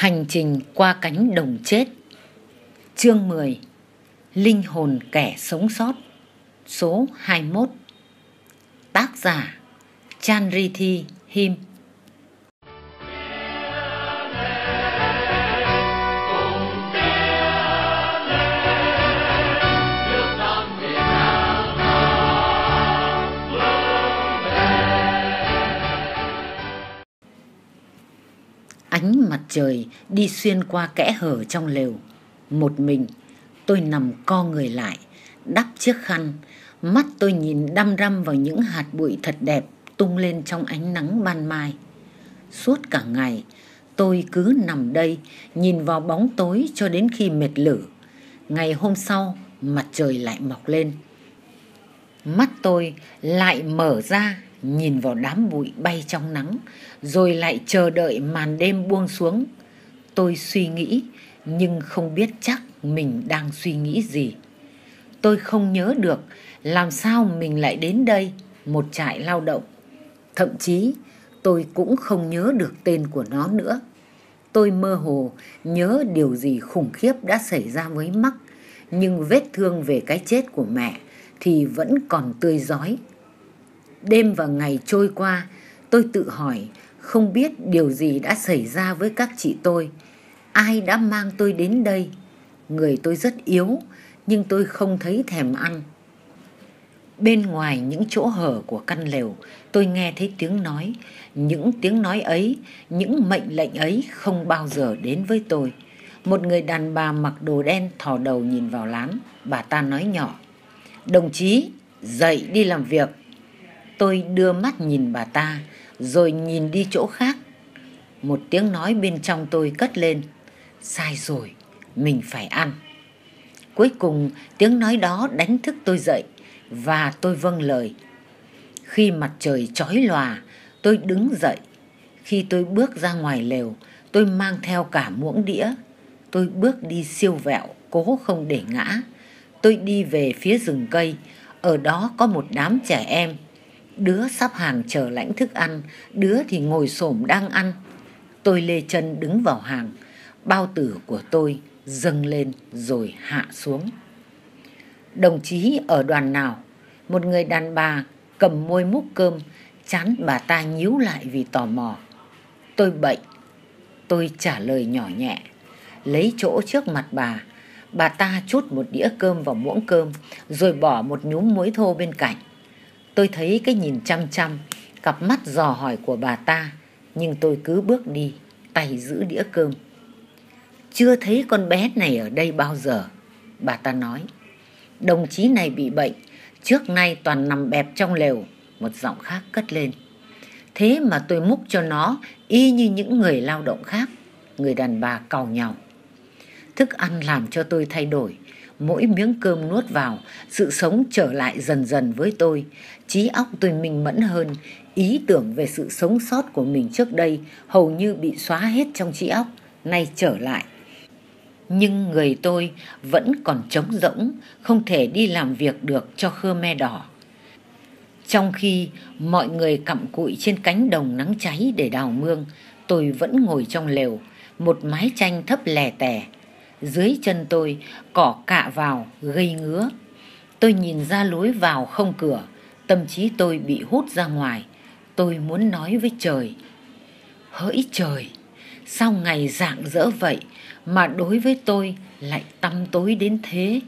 Hành trình qua cánh đồng chết Chương 10 Linh hồn kẻ sống sót Số 21 Tác giả Chanrithi Him trời đi xuyên qua kẽ hở trong lều. Một mình, tôi nằm co người lại, đắp chiếc khăn, mắt tôi nhìn đăm đăm vào những hạt bụi thật đẹp tung lên trong ánh nắng ban mai. Suốt cả ngày, tôi cứ nằm đây, nhìn vào bóng tối cho đến khi mệt lử. Ngày hôm sau, mặt trời lại mọc lên. Mắt tôi lại mở ra nhìn vào đám bụi bay trong nắng rồi lại chờ đợi màn đêm buông xuống tôi suy nghĩ nhưng không biết chắc mình đang suy nghĩ gì tôi không nhớ được làm sao mình lại đến đây một trại lao động thậm chí tôi cũng không nhớ được tên của nó nữa tôi mơ hồ nhớ điều gì khủng khiếp đã xảy ra với mắc nhưng vết thương về cái chết của mẹ thì vẫn còn tươi rói Đêm và ngày trôi qua, tôi tự hỏi không biết điều gì đã xảy ra với các chị tôi. Ai đã mang tôi đến đây? Người tôi rất yếu, nhưng tôi không thấy thèm ăn. Bên ngoài những chỗ hở của căn lều, tôi nghe thấy tiếng nói. Những tiếng nói ấy, những mệnh lệnh ấy không bao giờ đến với tôi. Một người đàn bà mặc đồ đen thò đầu nhìn vào lán, bà ta nói nhỏ. Đồng chí, dậy đi làm việc. Tôi đưa mắt nhìn bà ta, rồi nhìn đi chỗ khác. Một tiếng nói bên trong tôi cất lên. Sai rồi, mình phải ăn. Cuối cùng, tiếng nói đó đánh thức tôi dậy và tôi vâng lời. Khi mặt trời chói lòa, tôi đứng dậy. Khi tôi bước ra ngoài lều, tôi mang theo cả muỗng đĩa. Tôi bước đi siêu vẹo, cố không để ngã. Tôi đi về phía rừng cây, ở đó có một đám trẻ em Đứa sắp hàng chờ lãnh thức ăn, đứa thì ngồi xổm đang ăn. Tôi lê chân đứng vào hàng, bao tử của tôi dâng lên rồi hạ xuống. Đồng chí ở đoàn nào? Một người đàn bà cầm môi múc cơm, chán bà ta nhíu lại vì tò mò. Tôi bệnh. Tôi trả lời nhỏ nhẹ, lấy chỗ trước mặt bà. Bà ta chút một đĩa cơm vào muỗng cơm, rồi bỏ một nhúm muối thô bên cạnh. Tôi thấy cái nhìn chăm chăm, cặp mắt dò hỏi của bà ta, nhưng tôi cứ bước đi, tay giữ đĩa cơm. Chưa thấy con bé này ở đây bao giờ, bà ta nói. Đồng chí này bị bệnh, trước nay toàn nằm bẹp trong lều, một giọng khác cất lên. Thế mà tôi múc cho nó y như những người lao động khác, người đàn bà cầu nhau. Thức ăn làm cho tôi thay đổi, mỗi miếng cơm nuốt vào, sự sống trở lại dần dần với tôi. Trí óc tôi minh mẫn hơn, ý tưởng về sự sống sót của mình trước đây hầu như bị xóa hết trong trí óc, nay trở lại. Nhưng người tôi vẫn còn trống rỗng, không thể đi làm việc được cho Khmer Đỏ. Trong khi mọi người cặm cụi trên cánh đồng nắng cháy để đào mương, tôi vẫn ngồi trong lều, một mái tranh thấp lè tè, dưới chân tôi cỏ cạ vào gây ngứa tôi nhìn ra lối vào không cửa tâm trí tôi bị hút ra ngoài tôi muốn nói với trời hỡi trời sao ngày rạng rỡ vậy mà đối với tôi lại tăm tối đến thế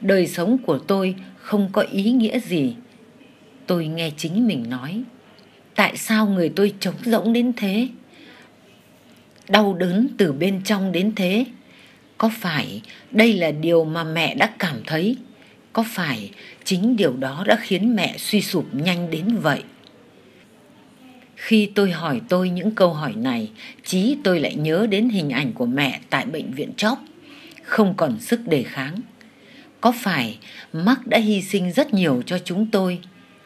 đời sống của tôi không có ý nghĩa gì tôi nghe chính mình nói tại sao người tôi trống rỗng đến thế đau đớn từ bên trong đến thế có phải đây là điều mà mẹ đã cảm thấy có phải chính điều đó đã khiến mẹ suy sụp nhanh đến vậy khi tôi hỏi tôi những câu hỏi này chí tôi lại nhớ đến hình ảnh của mẹ tại bệnh viện chóp không còn sức đề kháng có phải mắc đã hy sinh rất nhiều cho chúng tôi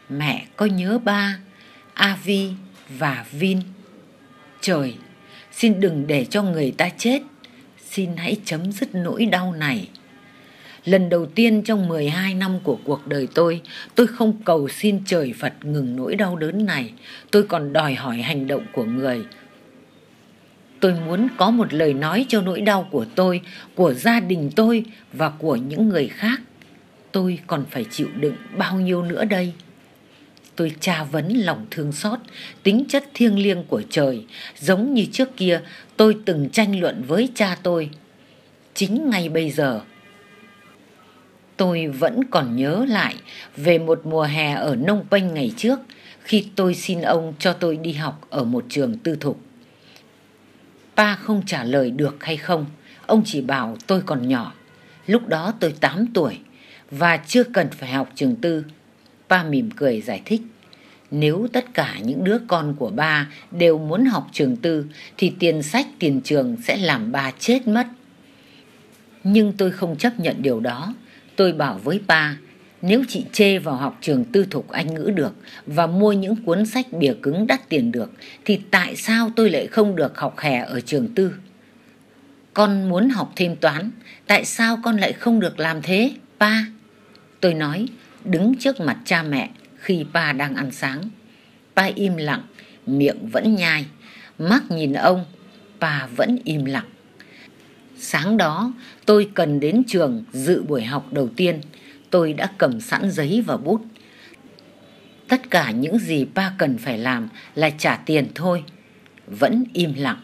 mẹ có nhớ ba avi và vin trời xin đừng để cho người ta chết xin hãy chấm dứt nỗi đau này. Lần đầu tiên trong 12 năm của cuộc đời tôi, tôi không cầu xin trời Phật ngừng nỗi đau đớn này, tôi còn đòi hỏi hành động của người. Tôi muốn có một lời nói cho nỗi đau của tôi, của gia đình tôi và của những người khác. Tôi còn phải chịu đựng bao nhiêu nữa đây? tôi tra vấn lòng thương xót, tính chất thiêng liêng của trời, giống như trước kia tôi từng tranh luận với cha tôi. Chính ngay bây giờ, tôi vẫn còn nhớ lại về một mùa hè ở Nông Penh ngày trước khi tôi xin ông cho tôi đi học ở một trường tư thục. Pa không trả lời được hay không, ông chỉ bảo tôi còn nhỏ. Lúc đó tôi tám tuổi và chưa cần phải học trường tư Ba mỉm cười giải thích. Nếu tất cả những đứa con của ba đều muốn học trường tư thì tiền sách tiền trường sẽ làm ba chết mất. Nhưng tôi không chấp nhận điều đó. Tôi bảo với ba, nếu chị chê vào học trường tư thục Anh ngữ được và mua những cuốn sách bìa cứng đắt tiền được thì tại sao tôi lại không được học hè ở trường tư? Con muốn học thêm toán, tại sao con lại không được làm thế, ba? Tôi nói, đứng trước mặt cha mẹ khi ba đang ăn sáng. Ba im lặng, miệng vẫn nhai. Mắt nhìn ông, bà vẫn im lặng. Sáng đó, tôi cần đến trường dự buổi học đầu tiên. Tôi đã cầm sẵn giấy và bút. Tất cả những gì ba cần phải làm là trả tiền thôi. Vẫn im lặng.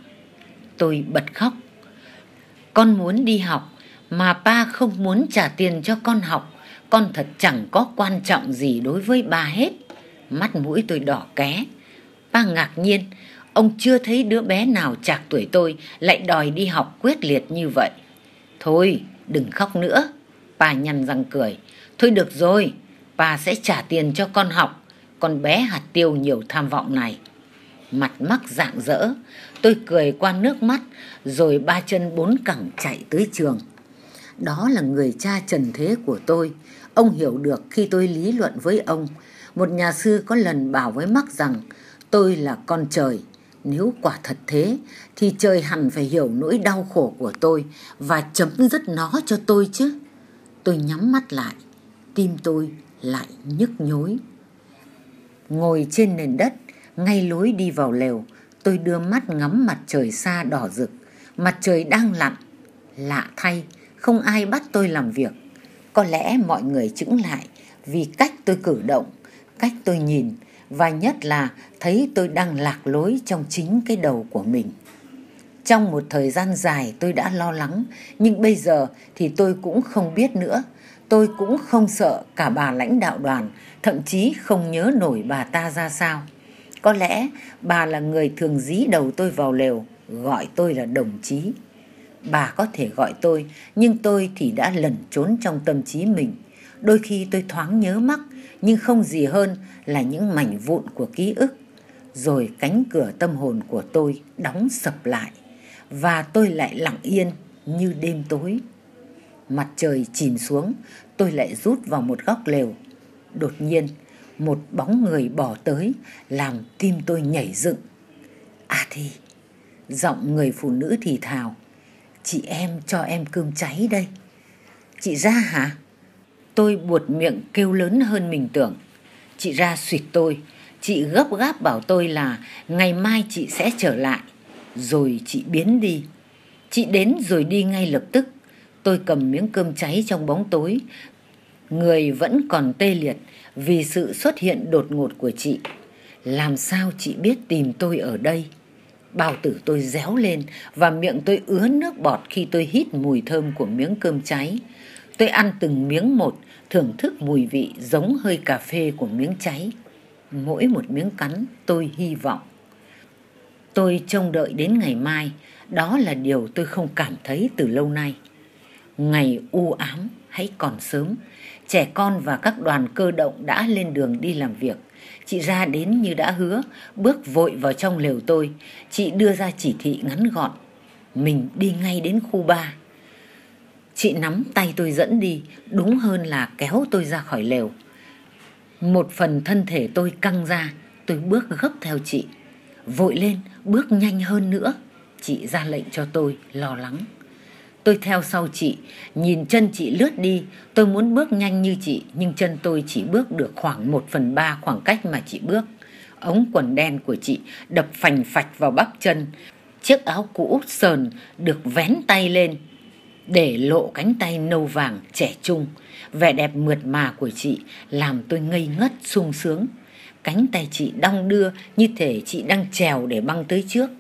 Tôi bật khóc. Con muốn đi học mà ba không muốn trả tiền cho con học con thật chẳng có quan trọng gì đối với ba hết mắt mũi tôi đỏ ké ba ngạc nhiên ông chưa thấy đứa bé nào chạc tuổi tôi lại đòi đi học quyết liệt như vậy thôi đừng khóc nữa bà nhăn răng cười thôi được rồi bà sẽ trả tiền cho con học con bé hạt tiêu nhiều tham vọng này mặt mắc rạng rỡ tôi cười qua nước mắt rồi ba chân bốn cẳng chạy tới trường đó là người cha trần thế của tôi Ông hiểu được khi tôi lý luận với ông, một nhà sư có lần bảo với mắc rằng tôi là con trời. Nếu quả thật thế, thì trời hẳn phải hiểu nỗi đau khổ của tôi và chấm dứt nó cho tôi chứ. Tôi nhắm mắt lại, tim tôi lại nhức nhối. Ngồi trên nền đất, ngay lối đi vào lều, tôi đưa mắt ngắm mặt trời xa đỏ rực. Mặt trời đang lặn. Lạ thay, không ai bắt tôi làm việc có lẽ mọi người chững lại vì cách tôi cử động, cách tôi nhìn và nhất là thấy tôi đang lạc lối trong chính cái đầu của mình. Trong một thời gian dài tôi đã lo lắng, nhưng bây giờ thì tôi cũng không biết nữa. Tôi cũng không sợ cả bà lãnh đạo đoàn, thậm chí không nhớ nổi bà ta ra sao. Có lẽ bà là người thường dí đầu tôi vào lều, gọi tôi là đồng chí bà có thể gọi tôi nhưng tôi thì đã lẩn trốn trong tâm trí mình đôi khi tôi thoáng nhớ mắc nhưng không gì hơn là những mảnh vụn của ký ức rồi cánh cửa tâm hồn của tôi đóng sập lại và tôi lại lặng yên như đêm tối mặt trời chìm xuống tôi lại rút vào một góc lều đột nhiên một bóng người bỏ tới làm tim tôi nhảy dựng à thi giọng người phụ nữ thì thào chị em cho em cơm cháy đây chị ra hả tôi buột miệng kêu lớn hơn mình tưởng chị ra suỵt tôi chị gấp gáp bảo tôi là ngày mai chị sẽ trở lại rồi chị biến đi chị đến rồi đi ngay lập tức tôi cầm miếng cơm cháy trong bóng tối người vẫn còn tê liệt vì sự xuất hiện đột ngột của chị làm sao chị biết tìm tôi ở đây bao tử tôi réo lên và miệng tôi ứa nước bọt khi tôi hít mùi thơm của miếng cơm cháy tôi ăn từng miếng một thưởng thức mùi vị giống hơi cà phê của miếng cháy mỗi một miếng cắn tôi hy vọng tôi trông đợi đến ngày mai đó là điều tôi không cảm thấy từ lâu nay ngày u ám hãy còn sớm trẻ con và các đoàn cơ động đã lên đường đi làm việc Chị ra đến như đã hứa, bước vội vào trong lều tôi. Chị đưa ra chỉ thị ngắn gọn. Mình đi ngay đến khu ba Chị nắm tay tôi dẫn đi, đúng hơn là kéo tôi ra khỏi lều. Một phần thân thể tôi căng ra, tôi bước gấp theo chị. Vội lên, bước nhanh hơn nữa. Chị ra lệnh cho tôi, lo lắng. Tôi theo sau chị, nhìn chân chị lướt đi, tôi muốn bước nhanh như chị nhưng chân tôi chỉ bước được khoảng một phần ba khoảng cách mà chị bước. Ống quần đen của chị đập phành phạch vào bắp chân, chiếc áo cũ sờn được vén tay lên để lộ cánh tay nâu vàng trẻ trung. Vẻ đẹp mượt mà của chị làm tôi ngây ngất sung sướng. Cánh tay chị đong đưa như thể chị đang trèo để băng tới trước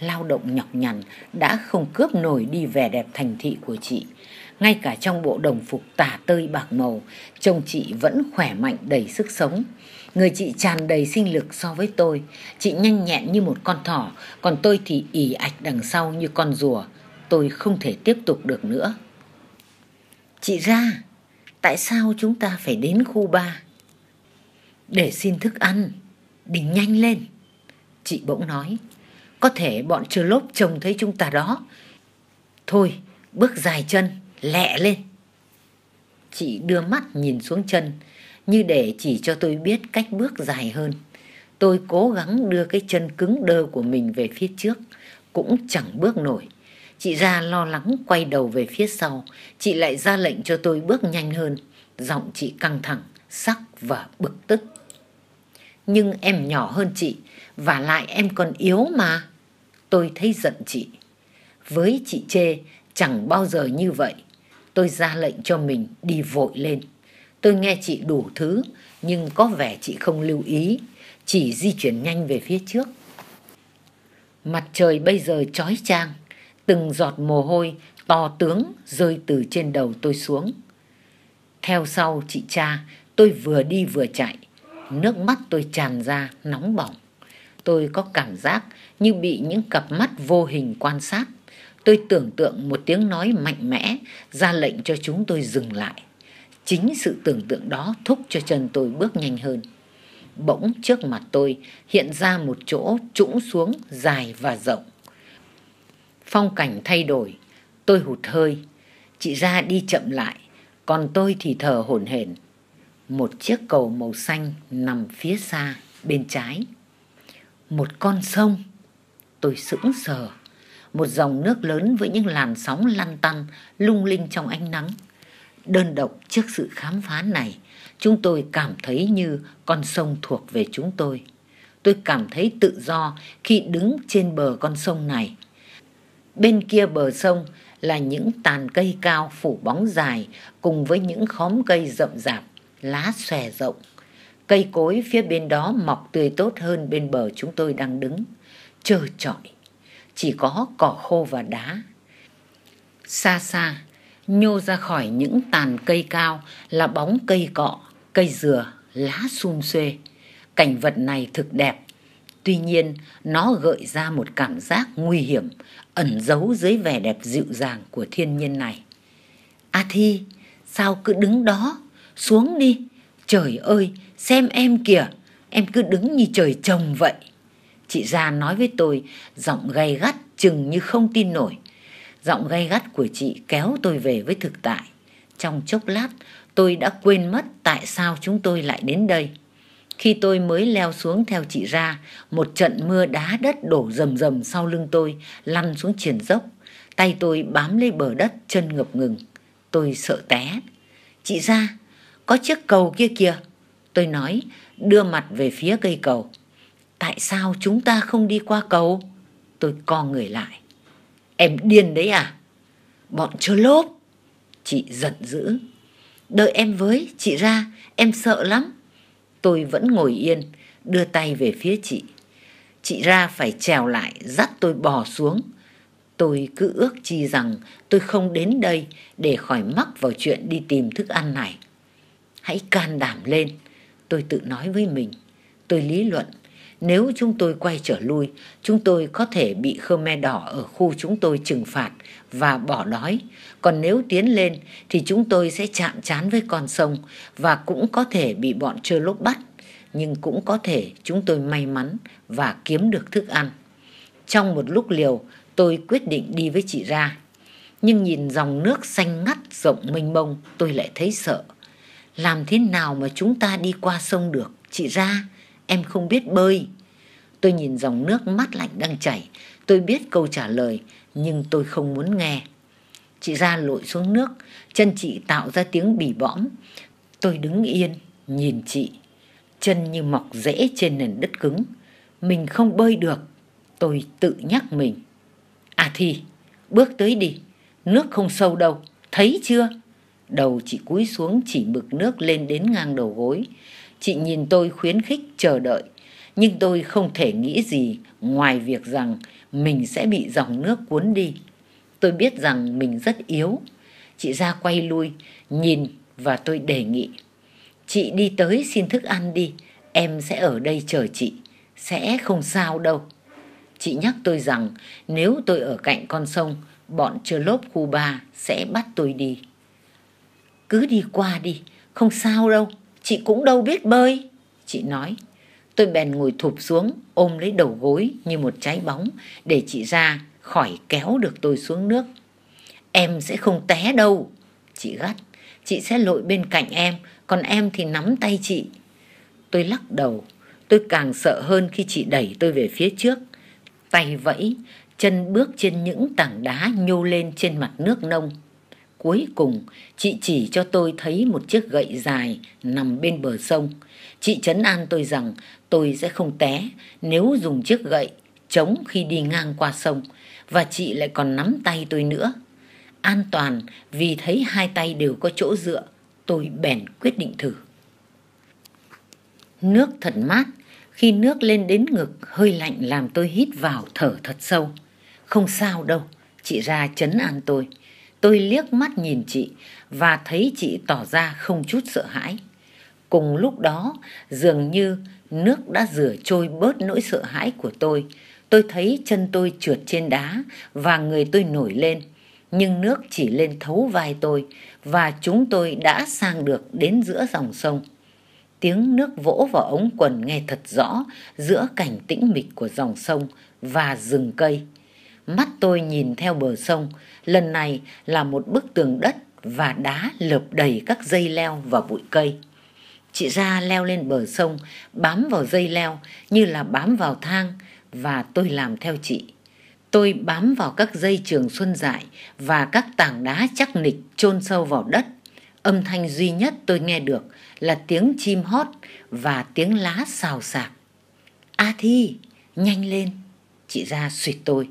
lao động nhọc nhằn đã không cướp nổi đi vẻ đẹp thành thị của chị. Ngay cả trong bộ đồng phục tả tơi bạc màu, trông chị vẫn khỏe mạnh đầy sức sống. Người chị tràn đầy sinh lực so với tôi, chị nhanh nhẹn như một con thỏ, còn tôi thì ỉ ạch đằng sau như con rùa. Tôi không thể tiếp tục được nữa. Chị ra, tại sao chúng ta phải đến khu ba? Để xin thức ăn, đình nhanh lên. Chị bỗng nói, có thể bọn trừ lốp trông thấy chúng ta đó. Thôi, bước dài chân, lẹ lên. Chị đưa mắt nhìn xuống chân, như để chỉ cho tôi biết cách bước dài hơn. Tôi cố gắng đưa cái chân cứng đơ của mình về phía trước, cũng chẳng bước nổi. Chị ra lo lắng quay đầu về phía sau, chị lại ra lệnh cho tôi bước nhanh hơn. Giọng chị căng thẳng, sắc và bực tức. Nhưng em nhỏ hơn chị, và lại em còn yếu mà. Tôi thấy giận chị. Với chị Chê chẳng bao giờ như vậy. Tôi ra lệnh cho mình đi vội lên. Tôi nghe chị đủ thứ nhưng có vẻ chị không lưu ý. Chỉ di chuyển nhanh về phía trước. Mặt trời bây giờ chói chang. Từng giọt mồ hôi to tướng rơi từ trên đầu tôi xuống. Theo sau chị cha, tôi vừa đi vừa chạy, nước mắt tôi tràn ra nóng bỏng. Tôi có cảm giác như bị những cặp mắt vô hình quan sát. Tôi tưởng tượng một tiếng nói mạnh mẽ ra lệnh cho chúng tôi dừng lại. Chính sự tưởng tượng đó thúc cho chân tôi bước nhanh hơn. Bỗng trước mặt tôi hiện ra một chỗ trũng xuống dài và rộng. Phong cảnh thay đổi, tôi hụt hơi. Chị ra đi chậm lại, còn tôi thì thở hổn hển. Một chiếc cầu màu xanh nằm phía xa bên trái một con sông tôi sững sờ một dòng nước lớn với những làn sóng lăn tăn lung linh trong ánh nắng đơn độc trước sự khám phá này chúng tôi cảm thấy như con sông thuộc về chúng tôi tôi cảm thấy tự do khi đứng trên bờ con sông này bên kia bờ sông là những tàn cây cao phủ bóng dài cùng với những khóm cây rậm rạp lá xòe rộng Cây cối phía bên đó mọc tươi tốt hơn bên bờ chúng tôi đang đứng. Trơ trọi, chỉ có cỏ khô và đá. Xa xa, nhô ra khỏi những tàn cây cao là bóng cây cọ, cây dừa, lá sum xuê. Cảnh vật này thực đẹp, tuy nhiên nó gợi ra một cảm giác nguy hiểm ẩn giấu dưới vẻ đẹp dịu dàng của thiên nhiên này. A Thi, sao cứ đứng đó, xuống đi. Trời ơi, Xem em kìa, em cứ đứng như trời trồng vậy. Chị già nói với tôi, giọng gay gắt chừng như không tin nổi. Giọng gay gắt của chị kéo tôi về với thực tại. Trong chốc lát, tôi đã quên mất tại sao chúng tôi lại đến đây. Khi tôi mới leo xuống theo chị ra, một trận mưa đá đất đổ rầm rầm sau lưng tôi, lăn xuống triển dốc. Tay tôi bám lấy bờ đất, chân ngập ngừng. Tôi sợ té. Chị ra, có chiếc cầu kia kìa tôi nói đưa mặt về phía cây cầu tại sao chúng ta không đi qua cầu tôi co người lại em điên đấy à bọn chơ lốp chị giận dữ đợi em với chị ra em sợ lắm tôi vẫn ngồi yên đưa tay về phía chị chị ra phải trèo lại dắt tôi bò xuống tôi cứ ước chi rằng tôi không đến đây để khỏi mắc vào chuyện đi tìm thức ăn này hãy can đảm lên tôi tự nói với mình tôi lý luận nếu chúng tôi quay trở lui chúng tôi có thể bị khmer đỏ ở khu chúng tôi trừng phạt và bỏ đói còn nếu tiến lên thì chúng tôi sẽ chạm chán với con sông và cũng có thể bị bọn trơ lốt bắt nhưng cũng có thể chúng tôi may mắn và kiếm được thức ăn trong một lúc liều tôi quyết định đi với chị ra nhưng nhìn dòng nước xanh ngắt rộng mênh mông tôi lại thấy sợ làm thế nào mà chúng ta đi qua sông được chị ra em không biết bơi tôi nhìn dòng nước mắt lạnh đang chảy tôi biết câu trả lời nhưng tôi không muốn nghe chị ra lội xuống nước chân chị tạo ra tiếng bỉ bõm tôi đứng yên nhìn chị chân như mọc rễ trên nền đất cứng mình không bơi được tôi tự nhắc mình à thì bước tới đi nước không sâu đâu thấy chưa Đầu chị cúi xuống chỉ mực nước lên đến ngang đầu gối. Chị nhìn tôi khuyến khích chờ đợi. Nhưng tôi không thể nghĩ gì ngoài việc rằng mình sẽ bị dòng nước cuốn đi. Tôi biết rằng mình rất yếu. Chị ra quay lui, nhìn và tôi đề nghị. Chị đi tới xin thức ăn đi, em sẽ ở đây chờ chị. Sẽ không sao đâu. Chị nhắc tôi rằng nếu tôi ở cạnh con sông, bọn chơ lốp khu 3 sẽ bắt tôi đi cứ đi qua đi không sao đâu chị cũng đâu biết bơi chị nói tôi bèn ngồi thụp xuống ôm lấy đầu gối như một trái bóng để chị ra khỏi kéo được tôi xuống nước em sẽ không té đâu chị gắt chị sẽ lội bên cạnh em còn em thì nắm tay chị tôi lắc đầu tôi càng sợ hơn khi chị đẩy tôi về phía trước tay vẫy chân bước trên những tảng đá nhô lên trên mặt nước nông Cuối cùng, chị chỉ cho tôi thấy một chiếc gậy dài nằm bên bờ sông. Chị chấn an tôi rằng tôi sẽ không té nếu dùng chiếc gậy chống khi đi ngang qua sông. Và chị lại còn nắm tay tôi nữa. An toàn vì thấy hai tay đều có chỗ dựa, tôi bèn quyết định thử. Nước thật mát, khi nước lên đến ngực hơi lạnh làm tôi hít vào thở thật sâu. Không sao đâu, chị ra chấn an tôi. Tôi liếc mắt nhìn chị và thấy chị tỏ ra không chút sợ hãi. Cùng lúc đó, dường như nước đã rửa trôi bớt nỗi sợ hãi của tôi. Tôi thấy chân tôi trượt trên đá và người tôi nổi lên. Nhưng nước chỉ lên thấu vai tôi và chúng tôi đã sang được đến giữa dòng sông. Tiếng nước vỗ vào ống quần nghe thật rõ giữa cảnh tĩnh mịch của dòng sông và rừng cây mắt tôi nhìn theo bờ sông lần này là một bức tường đất và đá lợp đầy các dây leo và bụi cây chị ra leo lên bờ sông bám vào dây leo như là bám vào thang và tôi làm theo chị tôi bám vào các dây trường xuân dại và các tảng đá chắc nịch chôn sâu vào đất âm thanh duy nhất tôi nghe được là tiếng chim hót và tiếng lá xào xạc a thi nhanh lên chị ra suýt tôi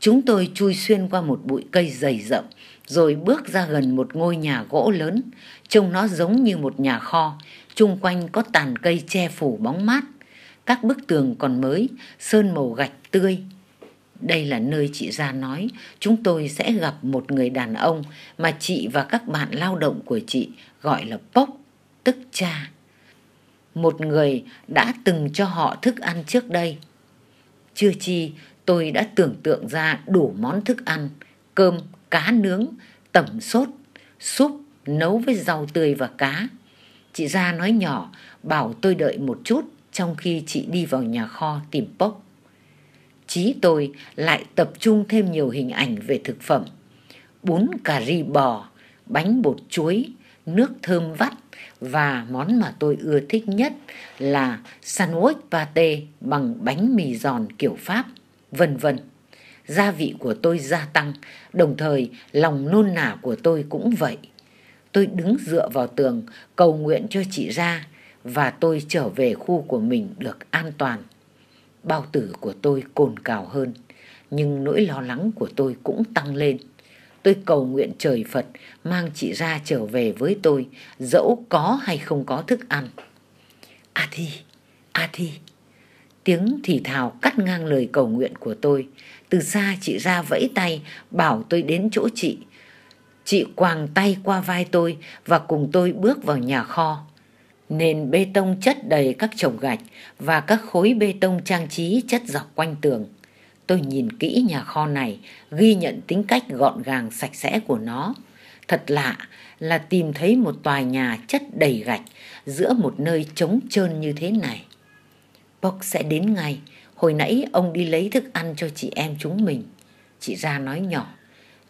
Chúng tôi chui xuyên qua một bụi cây dày rậm, rồi bước ra gần một ngôi nhà gỗ lớn, trông nó giống như một nhà kho, chung quanh có tàn cây che phủ bóng mát. Các bức tường còn mới, sơn màu gạch tươi. Đây là nơi chị ra nói chúng tôi sẽ gặp một người đàn ông mà chị và các bạn lao động của chị gọi là Pốc, tức cha. Một người đã từng cho họ thức ăn trước đây. Chưa chi, tôi đã tưởng tượng ra đủ món thức ăn, cơm, cá nướng, tẩm sốt, súp nấu với rau tươi và cá. Chị ra nói nhỏ, bảo tôi đợi một chút trong khi chị đi vào nhà kho tìm bốc. Chí tôi lại tập trung thêm nhiều hình ảnh về thực phẩm. Bún cà ri bò, bánh bột chuối, nước thơm vắt và món mà tôi ưa thích nhất là sandwich pate bằng bánh mì giòn kiểu Pháp vân vân. Gia vị của tôi gia tăng, đồng thời lòng nôn nả của tôi cũng vậy. Tôi đứng dựa vào tường cầu nguyện cho chị ra và tôi trở về khu của mình được an toàn. Bao tử của tôi cồn cào hơn, nhưng nỗi lo lắng của tôi cũng tăng lên. Tôi cầu nguyện trời Phật mang chị ra trở về với tôi, dẫu có hay không có thức ăn. A Thi, A Thi, Tiếng thì thào cắt ngang lời cầu nguyện của tôi. Từ xa chị ra vẫy tay, bảo tôi đến chỗ chị. Chị quàng tay qua vai tôi và cùng tôi bước vào nhà kho. Nền bê tông chất đầy các chồng gạch và các khối bê tông trang trí chất dọc quanh tường. Tôi nhìn kỹ nhà kho này, ghi nhận tính cách gọn gàng sạch sẽ của nó. Thật lạ là tìm thấy một tòa nhà chất đầy gạch giữa một nơi trống trơn như thế này. Bốc sẽ đến ngày, hồi nãy ông đi lấy thức ăn cho chị em chúng mình. Chị ra nói nhỏ,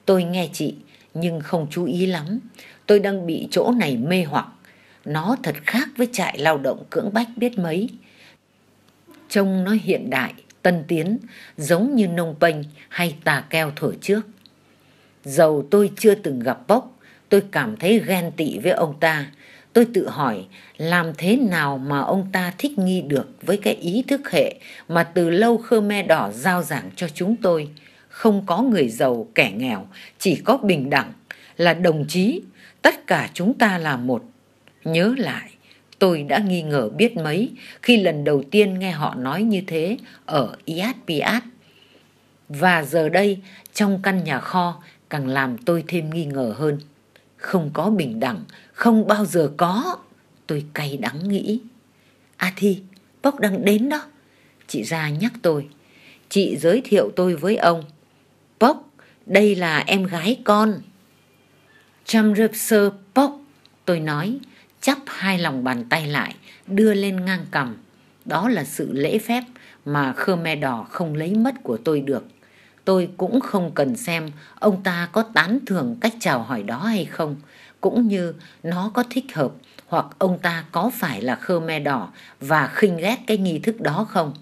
tôi nghe chị nhưng không chú ý lắm. Tôi đang bị chỗ này mê hoặc. Nó thật khác với trại lao động cưỡng bách biết mấy. Trông nó hiện đại, tân tiến, giống như nông pênh hay tà keo thổi trước. Dầu tôi chưa từng gặp bốc, tôi cảm thấy ghen tị với ông ta tôi tự hỏi làm thế nào mà ông ta thích nghi được với cái ý thức hệ mà từ lâu khmer đỏ giao giảng cho chúng tôi không có người giàu kẻ nghèo chỉ có bình đẳng là đồng chí tất cả chúng ta là một nhớ lại tôi đã nghi ngờ biết mấy khi lần đầu tiên nghe họ nói như thế ở iat piat và giờ đây trong căn nhà kho càng làm tôi thêm nghi ngờ hơn không có bình đẳng không bao giờ có tôi cay đắng nghĩ a thi bốc đang đến đó chị ra nhắc tôi chị giới thiệu tôi với ông bốc đây là em gái con sơ bốc tôi nói chắp hai lòng bàn tay lại đưa lên ngang cầm đó là sự lễ phép mà khơ me đỏ không lấy mất của tôi được tôi cũng không cần xem ông ta có tán thưởng cách chào hỏi đó hay không cũng như nó có thích hợp hoặc ông ta có phải là Khmer đỏ và khinh ghét cái nghi thức đó không.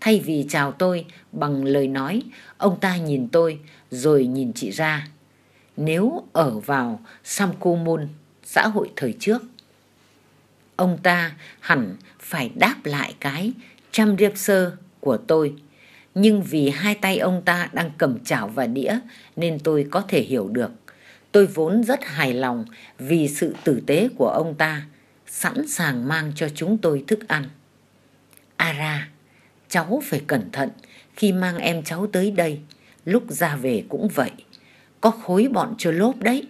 Thay vì chào tôi bằng lời nói, ông ta nhìn tôi rồi nhìn chị ra. Nếu ở vào Samkumun, xã hội thời trước, ông ta hẳn phải đáp lại cái trăm điệp sơ của tôi. Nhưng vì hai tay ông ta đang cầm chảo và đĩa nên tôi có thể hiểu được. Tôi vốn rất hài lòng vì sự tử tế của ông ta, sẵn sàng mang cho chúng tôi thức ăn. Ara, cháu phải cẩn thận khi mang em cháu tới đây, lúc ra về cũng vậy. Có khối bọn chưa lốp đấy.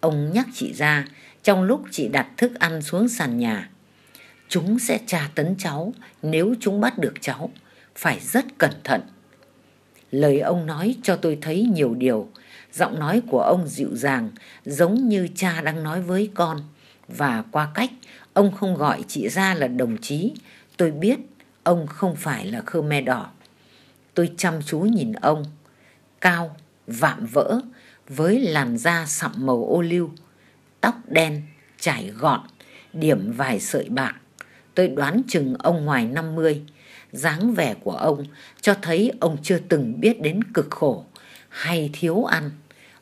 Ông nhắc chị ra trong lúc chị đặt thức ăn xuống sàn nhà. Chúng sẽ tra tấn cháu nếu chúng bắt được cháu. Phải rất cẩn thận. Lời ông nói cho tôi thấy nhiều điều giọng nói của ông dịu dàng giống như cha đang nói với con và qua cách ông không gọi chị ra là đồng chí tôi biết ông không phải là khơ me đỏ tôi chăm chú nhìn ông cao vạm vỡ với làn da sậm màu ô liu tóc đen trải gọn điểm vài sợi bạc tôi đoán chừng ông ngoài năm mươi dáng vẻ của ông cho thấy ông chưa từng biết đến cực khổ hay thiếu ăn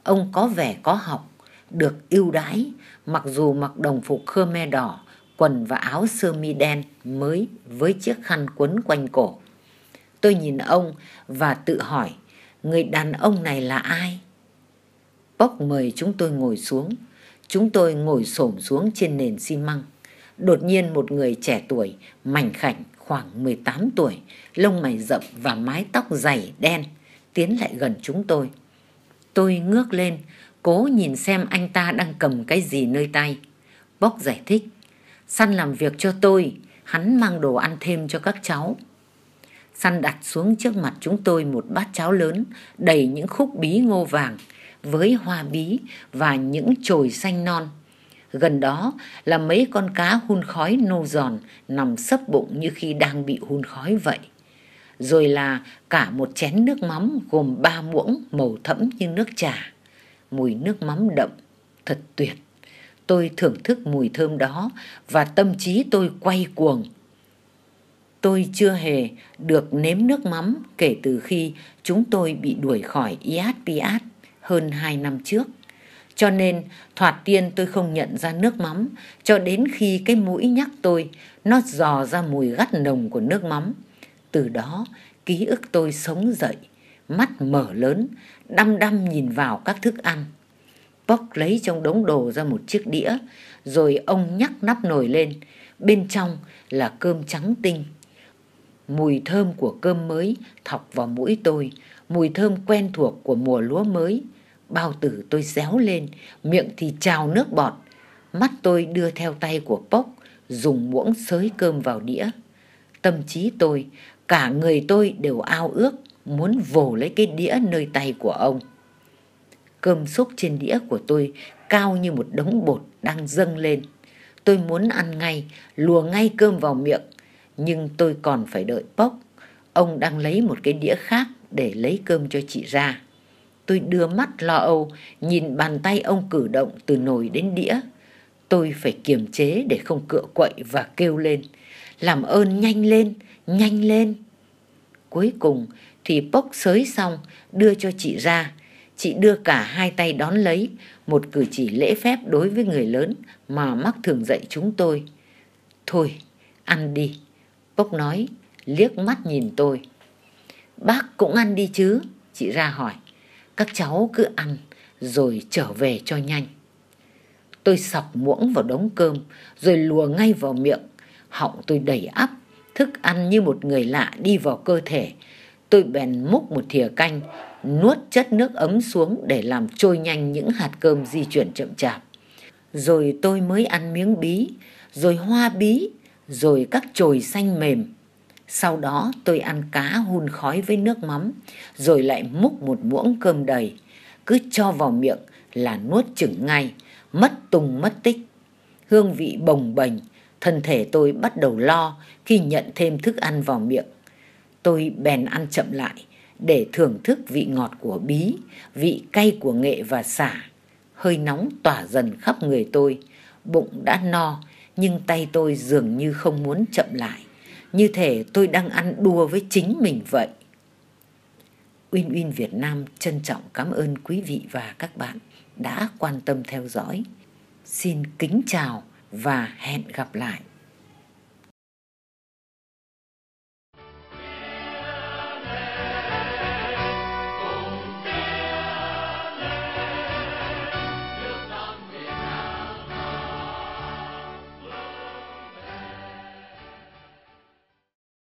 ông có vẻ có học được ưu đãi mặc dù mặc đồng phục khmer đỏ quần và áo sơ mi đen mới với chiếc khăn quấn quanh cổ tôi nhìn ông và tự hỏi người đàn ông này là ai Bốc mời chúng tôi ngồi xuống chúng tôi ngồi xổm xuống trên nền xi măng đột nhiên một người trẻ tuổi mảnh khảnh khoảng 18 tuổi lông mày rậm và mái tóc dày đen tiến lại gần chúng tôi. Tôi ngước lên, cố nhìn xem anh ta đang cầm cái gì nơi tay. Bốc giải thích, săn làm việc cho tôi, hắn mang đồ ăn thêm cho các cháu. Săn đặt xuống trước mặt chúng tôi một bát cháo lớn đầy những khúc bí ngô vàng với hoa bí và những chồi xanh non. Gần đó là mấy con cá hun khói nâu giòn nằm sấp bụng như khi đang bị hun khói vậy rồi là cả một chén nước mắm gồm ba muỗng màu thẫm như nước trà. Mùi nước mắm đậm, thật tuyệt. Tôi thưởng thức mùi thơm đó và tâm trí tôi quay cuồng. Tôi chưa hề được nếm nước mắm kể từ khi chúng tôi bị đuổi khỏi Iat Piat hơn hai năm trước. Cho nên, thoạt tiên tôi không nhận ra nước mắm, cho đến khi cái mũi nhắc tôi, nó dò ra mùi gắt nồng của nước mắm từ đó ký ức tôi sống dậy mắt mở lớn đăm đăm nhìn vào các thức ăn Bóc lấy trong đống đồ ra một chiếc đĩa, rồi ông nhắc nắp nồi lên. Bên trong là cơm trắng tinh. Mùi thơm của cơm mới thọc vào mũi tôi, mùi thơm quen thuộc của mùa lúa mới. Bao tử tôi réo lên, miệng thì trào nước bọt. Mắt tôi đưa theo tay của bốc dùng muỗng xới cơm vào đĩa. Tâm trí tôi cả người tôi đều ao ước muốn vồ lấy cái đĩa nơi tay của ông cơm xúc trên đĩa của tôi cao như một đống bột đang dâng lên tôi muốn ăn ngay lùa ngay cơm vào miệng nhưng tôi còn phải đợi bốc ông đang lấy một cái đĩa khác để lấy cơm cho chị ra tôi đưa mắt lo âu nhìn bàn tay ông cử động từ nồi đến đĩa tôi phải kiềm chế để không cựa quậy và kêu lên làm ơn nhanh lên nhanh lên. Cuối cùng thì bốc sới xong đưa cho chị ra. Chị đưa cả hai tay đón lấy, một cử chỉ lễ phép đối với người lớn mà mắc thường dạy chúng tôi. Thôi, ăn đi. Bốc nói, liếc mắt nhìn tôi. Bác cũng ăn đi chứ, chị ra hỏi. Các cháu cứ ăn rồi trở về cho nhanh. Tôi sọc muỗng vào đống cơm rồi lùa ngay vào miệng. Họng tôi đầy ắp thức ăn như một người lạ đi vào cơ thể. Tôi bèn múc một thìa canh, nuốt chất nước ấm xuống để làm trôi nhanh những hạt cơm di chuyển chậm chạp. Rồi tôi mới ăn miếng bí, rồi hoa bí, rồi các chồi xanh mềm. Sau đó tôi ăn cá hun khói với nước mắm, rồi lại múc một muỗng cơm đầy. Cứ cho vào miệng là nuốt chừng ngay, mất tung mất tích. Hương vị bồng bềnh, thân thể tôi bắt đầu lo khi nhận thêm thức ăn vào miệng. Tôi bèn ăn chậm lại để thưởng thức vị ngọt của bí, vị cay của nghệ và xả. Hơi nóng tỏa dần khắp người tôi, bụng đã no nhưng tay tôi dường như không muốn chậm lại. Như thể tôi đang ăn đua với chính mình vậy. Uyên Uyên Việt Nam trân trọng cảm ơn quý vị và các bạn đã quan tâm theo dõi. Xin kính chào và hẹn gặp lại